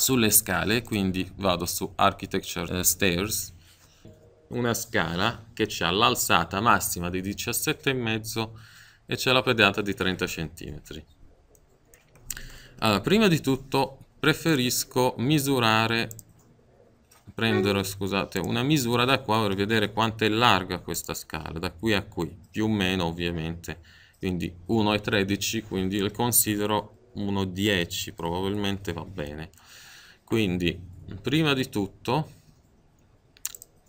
sulle scale, quindi vado su Architecture eh, Stairs, una scala che ha l'alzata massima di 17,5 e c'è la pedata di 30 cm. Allora, prima di tutto preferisco misurare, prendere, scusate, una misura da qua per vedere quanto è larga questa scala, da qui a qui, più o meno ovviamente, quindi 1,13, quindi le considero 1,10 probabilmente va bene quindi prima di tutto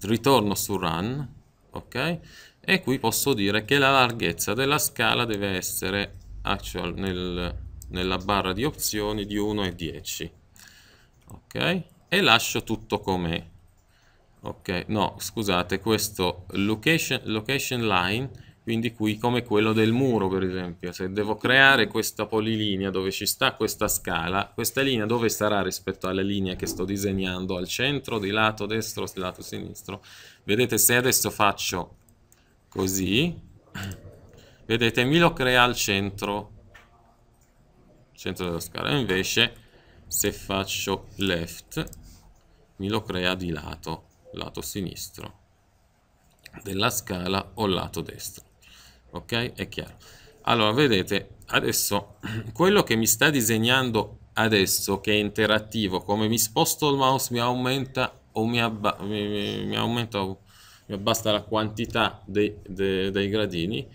ritorno su run ok e qui posso dire che la larghezza della scala deve essere actual nel, nella barra di opzioni di 1 e 10 ok e lascio tutto com'è ok no scusate questo location, location line quindi qui come quello del muro per esempio se devo creare questa polilinea dove ci sta questa scala questa linea dove sarà rispetto alla linea che sto disegnando al centro di lato destro di lato sinistro vedete se adesso faccio così vedete mi lo crea al centro centro della scala invece se faccio left mi lo crea di lato lato sinistro della scala o lato destro ok? È chiaro. Allora, vedete, adesso quello che mi sta disegnando adesso, che è interattivo, come mi sposto il mouse, mi aumenta o mi, mi, mi, aumenta o mi abbassa la quantità dei, dei, dei gradini,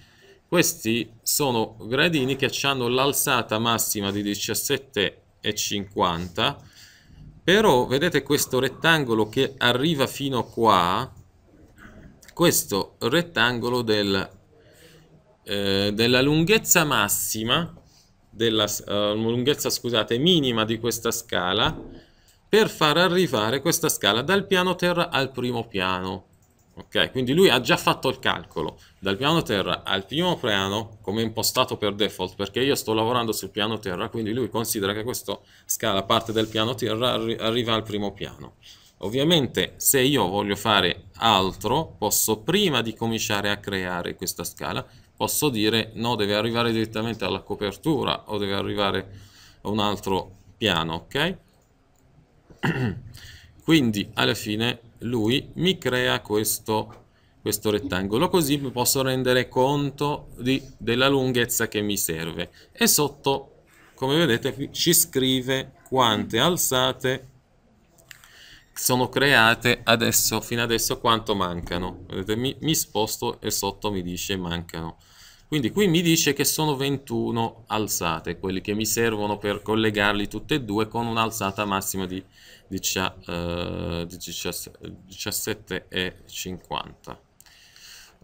questi sono gradini che hanno l'alzata massima di 17,50, però vedete questo rettangolo che arriva fino qua, questo rettangolo del eh, della lunghezza massima, della eh, lunghezza scusate, minima di questa scala, per far arrivare questa scala dal piano terra al primo piano. Ok, quindi lui ha già fatto il calcolo dal piano terra al primo piano come impostato per default perché io sto lavorando sul piano terra quindi lui considera che questa scala parte dal piano terra arri arriva al primo piano ovviamente se io voglio fare altro posso prima di cominciare a creare questa scala posso dire no, deve arrivare direttamente alla copertura o deve arrivare a un altro piano, ok? Quindi alla fine lui mi crea questo, questo rettangolo, così mi posso rendere conto di, della lunghezza che mi serve. E sotto, come vedete, ci scrive quante alzate sono create adesso, fino adesso quanto mancano. Vedete, mi, mi sposto e sotto mi dice mancano. Quindi qui mi dice che sono 21 alzate, quelli che mi servono per collegarli tutte e due con un'alzata massima di, di, eh, di 17,50.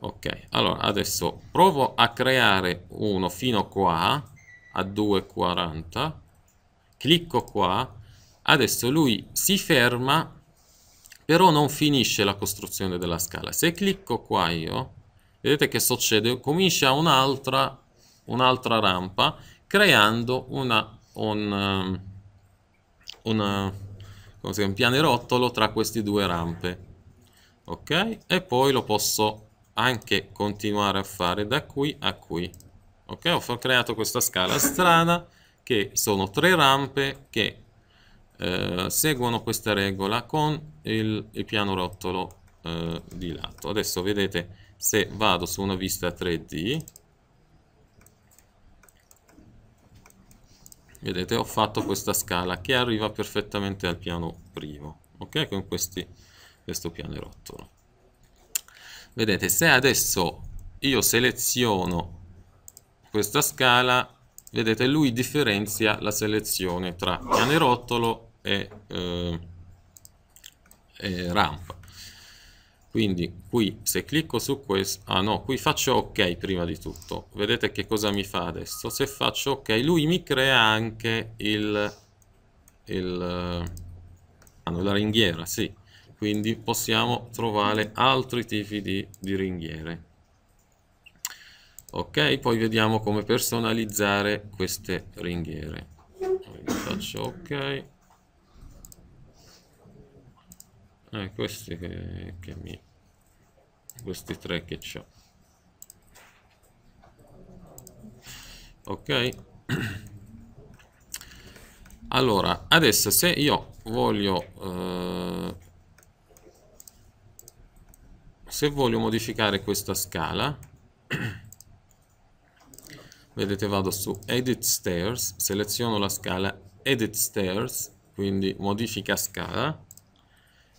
Ok, allora adesso provo a creare uno fino qua, a 2,40, clicco qua, adesso lui si ferma però non finisce la costruzione della scala. Se clicco qua io, vedete che succede? Comincia un'altra un rampa creando una, un, ehm, una, chiama, un pianerottolo tra queste due rampe. Ok? E poi lo posso anche continuare a fare da qui a qui. Ok? Ho creato questa scala strana che sono tre rampe che eh, seguono questa regola con il, il piano rotolo eh, di lato. Adesso vedete se vado su una vista 3D, vedete ho fatto questa scala che arriva perfettamente al piano primo, ok? Con questi, questo pianerottolo. Vedete, se adesso io seleziono questa scala vedete lui differenzia la selezione tra pianerottolo e, eh, e rampa quindi qui se clicco su questo ah no qui faccio ok prima di tutto vedete che cosa mi fa adesso se faccio ok lui mi crea anche il, il ah, la ringhiera sì quindi possiamo trovare altri tipi di, di ringhiere ok poi vediamo come personalizzare queste ringhiere faccio ok eh, questi che, che mi questi tre che ho ok allora adesso se io voglio eh, se voglio modificare questa scala vedete vado su edit stairs seleziono la scala edit stairs quindi modifica scala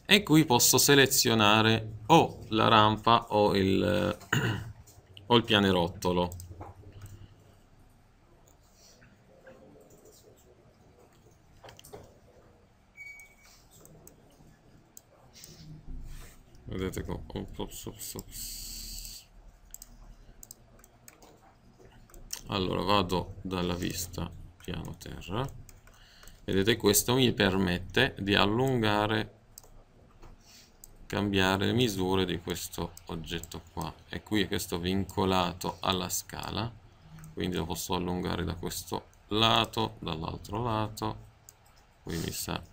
e qui posso selezionare o la rampa o il, o il pianerottolo vedete qua oh, ops, ops, ops. allora vado dalla vista piano terra vedete questo mi permette di allungare cambiare le misure di questo oggetto qua e qui è questo vincolato alla scala quindi lo posso allungare da questo lato dall'altro lato qui mi sa